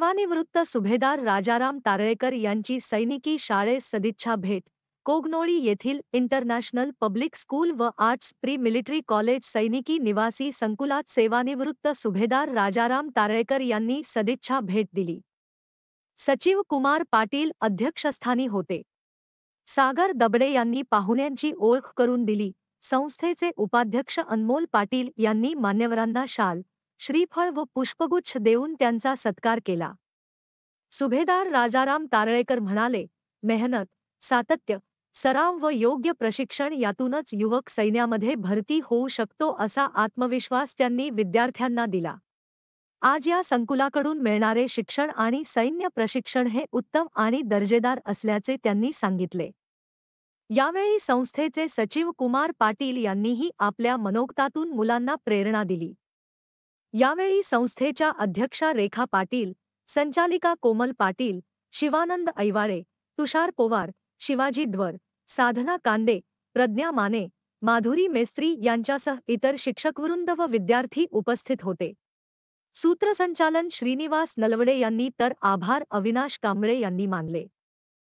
सेवानिवृत्त सुभेदार राजाराम तारळेकर यांची सैनिकी शाळेस सदिच्छा भेट कोगनोळी येथील इंटरनॅशनल पब्लिक स्कूल व आर्ट्स प्री मिलिटरी कॉलेज सैनिकी निवासी संकुलात सेवानिवृत्त सुभेदार राजाराम तारळेकर यांनी सदिच्छा भेट दिली सचिव कुमार पाटील अध्यक्षस्थानी होते सागर दबडे यांनी पाहुण्यांची ओळख करून दिली संस्थेचे उपाध्यक्ष अनमोल पाटील यांनी मान्यवरांना शाल श्रीफळ व पुष्पगुच्छ देऊन त्यांचा सत्कार केला सुभेदार राजाराम तारळेकर म्हणाले मेहनत सातत्य सराव व योग्य प्रशिक्षण यातूनच युवक सैन्यामध्ये भरती होऊ शकतो असा आत्मविश्वास त्यांनी विद्यार्थ्यांना दिला आज या संकुलाकडून मिळणारे शिक्षण आणि सैन्य प्रशिक्षण हे उत्तम आणि दर्जेदार असल्याचे त्यांनी सांगितले यावेळी संस्थेचे सचिव कुमार पाटील यांनीही आपल्या मनोक्तातून मुलांना प्रेरणा दिली यावेळी संस्थेच्या अध्यक्षा रेखा पाटील संचालिका कोमल पाटील शिवानंद ऐवाळे तुषार पोवार शिवाजी ड्वर, साधना कांदे प्रज्ञा माने माधुरी मेस्त्री यांच्यासह इतर शिक्षकवृंद व विद्यार्थी उपस्थित होते सूत्रसंचालन श्रीनिवास नलवडे यांनी तर आभार अविनाश कांबळे यांनी मानले